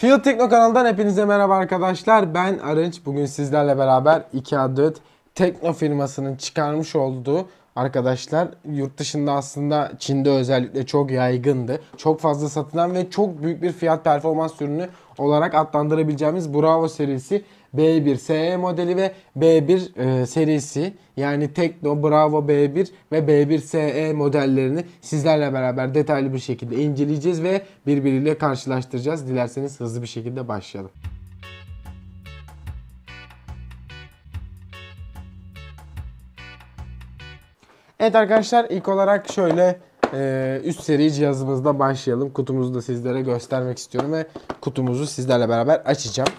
Field Tekno kanalından hepinize merhaba arkadaşlar. Ben Arınç. Bugün sizlerle beraber 2 adet Tekno firmasının çıkarmış olduğu arkadaşlar yurt dışında aslında Çin'de özellikle çok yaygındı. Çok fazla satılan ve çok büyük bir fiyat performans ürünü olarak adlandırabileceğimiz Bravo serisi B1 SE modeli ve B1 e, serisi yani Tekno, Bravo B1 ve B1 SE modellerini sizlerle beraber detaylı bir şekilde inceleyeceğiz ve birbiriyle karşılaştıracağız. Dilerseniz hızlı bir şekilde başlayalım. Evet arkadaşlar ilk olarak şöyle ee, üst seri cihazımızda başlayalım. Kutumuzu da sizlere göstermek istiyorum ve kutumuzu sizlerle beraber açacağım.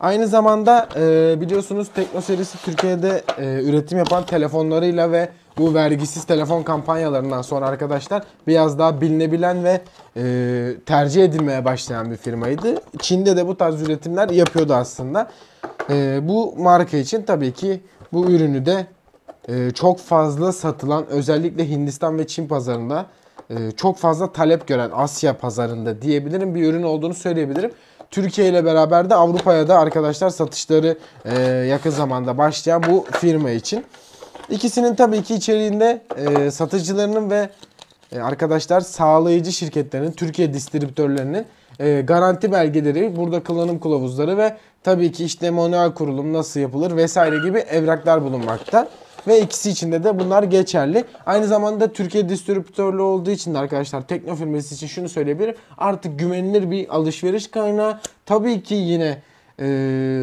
Aynı zamanda e, biliyorsunuz Tekno serisi Türkiye'de e, üretim yapan telefonlarıyla ve bu vergisiz telefon kampanyalarından sonra arkadaşlar biraz daha bilinebilen ve e, tercih edilmeye başlayan bir firmaydı. Çin'de de bu tarz üretimler yapıyordu aslında. bu marka için tabii ki bu ürünü de ee, çok fazla satılan özellikle Hindistan ve Çin pazarında e, çok fazla talep gören Asya pazarında diyebilirim bir ürün olduğunu söyleyebilirim. Türkiye ile beraber de Avrupa'ya da arkadaşlar satışları e, yakın zamanda başlayan bu firma için. İkisinin tabii ki içeriğinde e, satıcılarının ve arkadaşlar sağlayıcı şirketlerinin, Türkiye distribütörlerinin garanti belgeleri, burada kullanım kılavuzları ve tabii ki işte manuel kurulum nasıl yapılır vesaire gibi evraklar bulunmakta ve ikisi içinde de bunlar geçerli. Aynı zamanda Türkiye distribütörlü olduğu için de arkadaşlar Tekno firması için şunu söyleyebilirim. Artık güvenilir bir alışveriş kaynağı. Tabii ki yine e,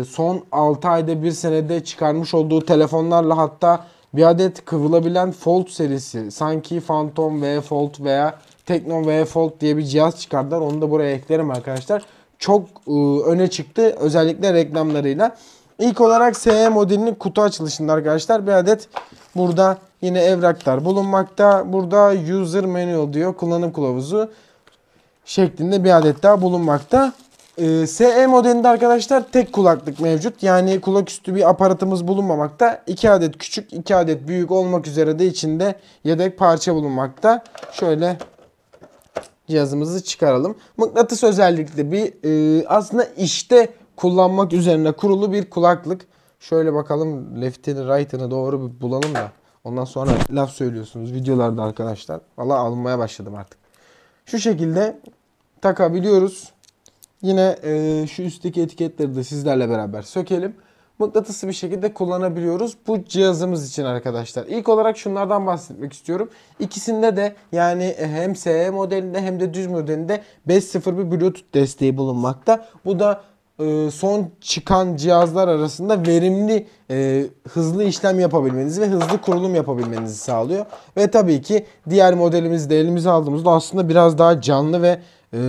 son 6 ayda 1 senede çıkarmış olduğu telefonlarla hatta bir adet kıvrılabilen Fold serisi sanki Phantom V Fold veya Tekno V Fold diye bir cihaz çıkardılar. Onu da buraya eklerim arkadaşlar. Çok e, öne çıktı özellikle reklamlarıyla. İlk olarak SE modelinin kutu açılışında arkadaşlar bir adet burada yine evraklar bulunmakta. Burada user manual diyor kullanım kılavuzu şeklinde bir adet daha bulunmakta. Ee, SE modelinde arkadaşlar tek kulaklık mevcut. Yani kulak üstü bir aparatımız bulunmamakta. 2 adet küçük 2 adet büyük olmak üzere de içinde yedek parça bulunmakta. Şöyle cihazımızı çıkaralım. Mıknatıs özellikle bir e, aslında işte kullanmak üzerine kurulu bir kulaklık. Şöyle bakalım leftini right'ını doğru bir bulalım da. Ondan sonra laf söylüyorsunuz videolarda arkadaşlar. Valla almaya başladım artık. Şu şekilde takabiliyoruz. Yine e, şu üstteki etiketleri de sizlerle beraber sökelim. Mıknatısı bir şekilde kullanabiliyoruz bu cihazımız için arkadaşlar. İlk olarak şunlardan bahsetmek istiyorum. İkisinde de yani hem SE modelinde hem de düz modelinde 5.0 bir Bluetooth desteği bulunmakta. Bu da e, son çıkan cihazlar arasında verimli e, hızlı işlem yapabilmenizi ve hızlı kurulum yapabilmenizi sağlıyor. Ve tabii ki diğer modelimizi de elimize aldığımızda aslında biraz daha canlı ve e,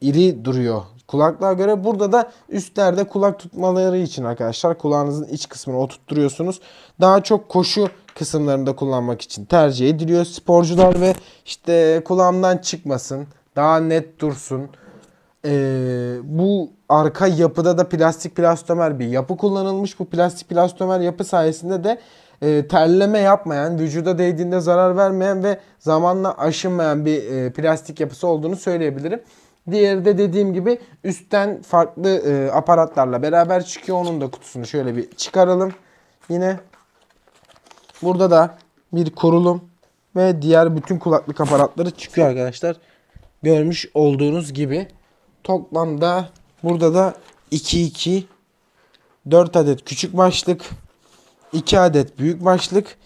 iri duruyor kulaklığa göre. Burada da üstlerde kulak tutmaları için arkadaşlar kulağınızın iç kısmını oturtturuyorsunuz. Daha çok koşu kısımlarında kullanmak için tercih ediliyor. Sporcular ve işte kulağımdan çıkmasın, daha net dursun e, bu arka yapıda da plastik plastomer bir yapı kullanılmış. Bu plastik plastomer yapı sayesinde de e, terleme yapmayan, vücuda değdiğinde zarar vermeyen ve zamanla aşınmayan bir e, plastik yapısı olduğunu söyleyebilirim. Diğeri de dediğim gibi üstten farklı e, aparatlarla beraber çıkıyor. Onun da kutusunu şöyle bir çıkaralım. Yine burada da bir kurulum ve diğer bütün kulaklık aparatları çıkıyor arkadaşlar. Görmüş olduğunuz gibi. Toplamda burada da 2 2 4 adet küçük başlık 2 adet büyük başlık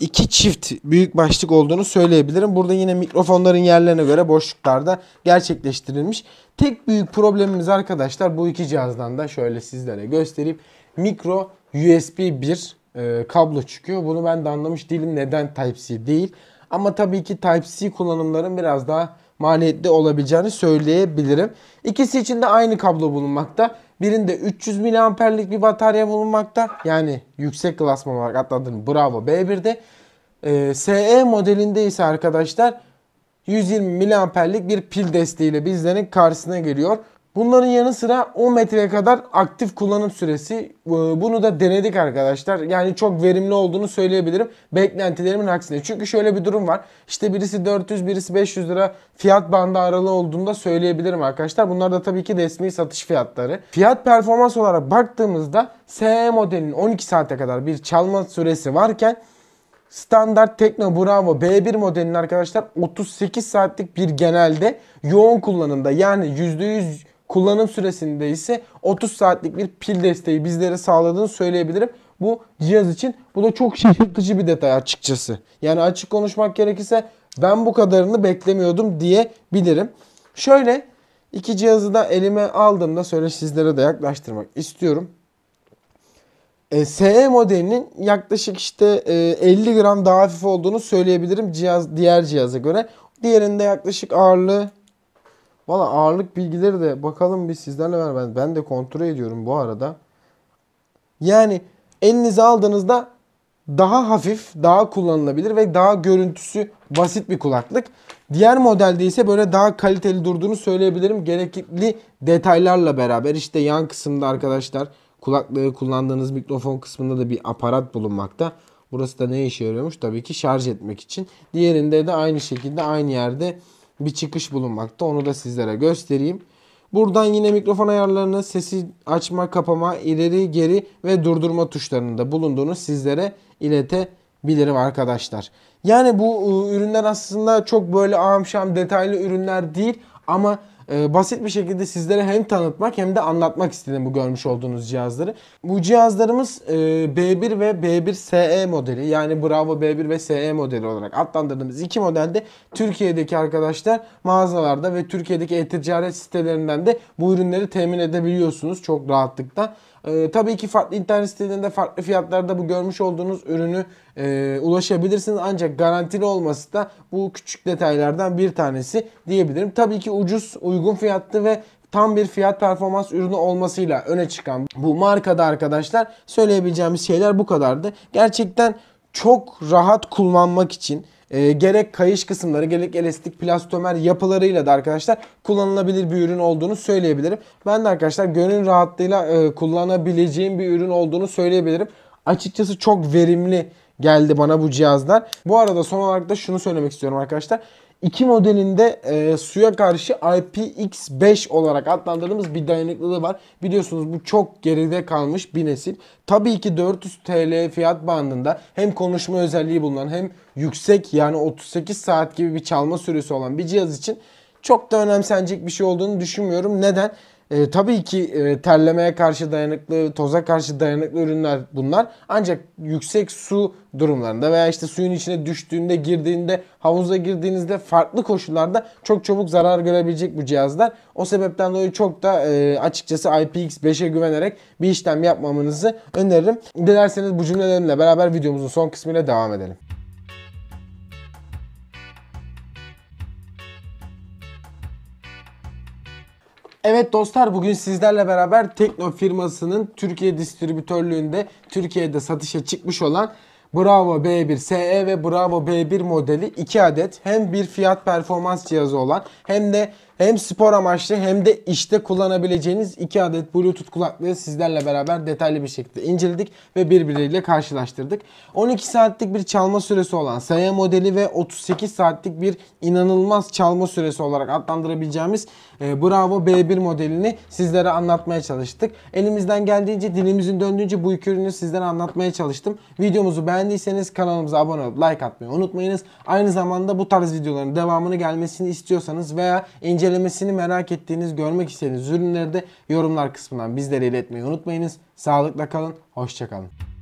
2 çift büyük başlık olduğunu söyleyebilirim. Burada yine mikrofonların yerlerine göre boşluklarda gerçekleştirilmiş. Tek büyük problemimiz arkadaşlar bu iki cihazdan da şöyle sizlere göstereyim. Mikro USB 1 e, kablo çıkıyor. Bunu ben de anlamış değilim neden Type-C değil. Ama tabii ki Type-C kullanımların biraz daha maliyetli olabileceğini söyleyebilirim. İkisi için de aynı kablo bulunmakta. Birinde 300 miliamperlik bir batarya bulunmakta. Yani yüksek klasman olarak adlandırılan Bravo B1'de. Ee, SE modelinde ise arkadaşlar 120 miliamperlik bir pil desteğiyle bizlerin karşısına geliyor. Bunların yanı sıra 10 metreye kadar aktif kullanım süresi. Ee, bunu da denedik arkadaşlar. Yani çok verimli olduğunu söyleyebilirim. Beklentilerimin aksine. Çünkü şöyle bir durum var. İşte birisi 400, birisi 500 lira fiyat bandı aralığı olduğunda söyleyebilirim arkadaşlar. Bunlar da tabii ki resmi satış fiyatları. Fiyat performans olarak baktığımızda SE modelinin 12 saate kadar bir çalma süresi varken standart Tekno Bravo B1 modelinin arkadaşlar 38 saatlik bir genelde yoğun kullanımda yani %100 kullanım süresinde ise 30 saatlik bir pil desteği bizlere sağladığını söyleyebilirim. Bu cihaz için bu da çok şaşırtıcı bir detay açıkçası. Yani açık konuşmak gerekirse ben bu kadarını beklemiyordum diyebilirim. Şöyle iki cihazı da elime aldığımda şöyle sizlere de yaklaştırmak istiyorum. E, SE modelinin yaklaşık işte e, 50 gram daha hafif olduğunu söyleyebilirim cihaz diğer cihaza göre. Diğerinde yaklaşık ağırlığı Valla ağırlık bilgileri de bakalım biz sizlerle ver. Ben, ben de kontrol ediyorum bu arada. Yani elinize aldığınızda daha hafif, daha kullanılabilir ve daha görüntüsü basit bir kulaklık. Diğer modelde ise böyle daha kaliteli durduğunu söyleyebilirim. Gerekli detaylarla beraber işte yan kısımda arkadaşlar kulaklığı kullandığınız mikrofon kısmında da bir aparat bulunmakta. Burası da ne işe yarıyormuş? Tabii ki şarj etmek için. Diğerinde de aynı şekilde aynı yerde bir çıkış bulunmakta. Onu da sizlere göstereyim. Buradan yine mikrofon ayarlarını, sesi açma, kapama, ileri, geri ve durdurma tuşlarında bulunduğunu sizlere iletebilirim arkadaşlar. Yani bu ıı, ürünler aslında çok böyle ahım detaylı ürünler değil ama e, basit bir şekilde sizlere hem tanıtmak hem de anlatmak istedim bu görmüş olduğunuz cihazları. Bu cihazlarımız e, B1 ve B1 SE modeli yani Bravo B1 ve SE modeli olarak adlandırdığımız iki modelde Türkiye'deki arkadaşlar mağazalarda ve Türkiye'deki e-ticaret sitelerinden de bu ürünleri temin edebiliyorsunuz çok rahatlıkla. Ee, tabii ki farklı internet sitelerinde farklı fiyatlarda bu görmüş olduğunuz ürünü e, ulaşabilirsiniz. Ancak garantili olması da bu küçük detaylardan bir tanesi diyebilirim. Tabii ki ucuz, uygun fiyatlı ve tam bir fiyat performans ürünü olmasıyla öne çıkan bu markada arkadaşlar söyleyebileceğimiz şeyler bu kadardı. Gerçekten çok rahat kullanmak için e, gerek kayış kısımları gerek elastik plastomer yapılarıyla da arkadaşlar kullanılabilir bir ürün olduğunu söyleyebilirim. Ben de arkadaşlar gönül rahatlığıyla e, kullanabileceğim bir ürün olduğunu söyleyebilirim. Açıkçası çok verimli geldi bana bu cihazlar. Bu arada son olarak da şunu söylemek istiyorum arkadaşlar. İki modelinde e, suya karşı IPX5 olarak adlandırdığımız bir dayanıklılığı var. Biliyorsunuz bu çok geride kalmış bir nesil. Tabii ki 400 TL fiyat bandında hem konuşma özelliği bulunan hem yüksek yani 38 saat gibi bir çalma süresi olan bir cihaz için çok da önemsenecek bir şey olduğunu düşünmüyorum. Neden? E, tabii ki e, terlemeye karşı dayanıklı, toza karşı dayanıklı ürünler bunlar. Ancak yüksek su durumlarında veya işte suyun içine düştüğünde, girdiğinde, havuza girdiğinizde farklı koşullarda çok çabuk zarar görebilecek bu cihazlar. O sebepten dolayı çok da e, açıkçası IPX5'e güvenerek bir işlem yapmamanızı öneririm. Dilerseniz bu cümlelerimle beraber videomuzun son kısmıyla devam edelim. Evet dostlar bugün sizlerle beraber Tekno firmasının Türkiye distribütörlüğünde Türkiye'de satışa çıkmış olan Bravo B1 SE ve Bravo B1 modeli 2 adet hem bir fiyat performans cihazı olan hem de hem spor amaçlı hem de işte kullanabileceğiniz 2 adet Bluetooth kulaklığı sizlerle beraber detaylı bir şekilde inceledik ve birbirleriyle karşılaştırdık. 12 saatlik bir çalma süresi olan SE modeli ve 38 saatlik bir inanılmaz çalma süresi olarak adlandırabileceğimiz e, Bravo B1 modelini sizlere anlatmaya çalıştık. Elimizden geldiğince dilimizin döndüğünce bu iki ürünü sizlere anlatmaya çalıştım. Videomuzu beğendiyseniz kanalımıza abone olup like atmayı unutmayınız. Aynı zamanda bu tarz videoların devamını gelmesini istiyorsanız veya ince incelemesini merak ettiğiniz, görmek istediğiniz ürünleri de yorumlar kısmından bizlere iletmeyi unutmayınız. Sağlıkla kalın, hoşçakalın.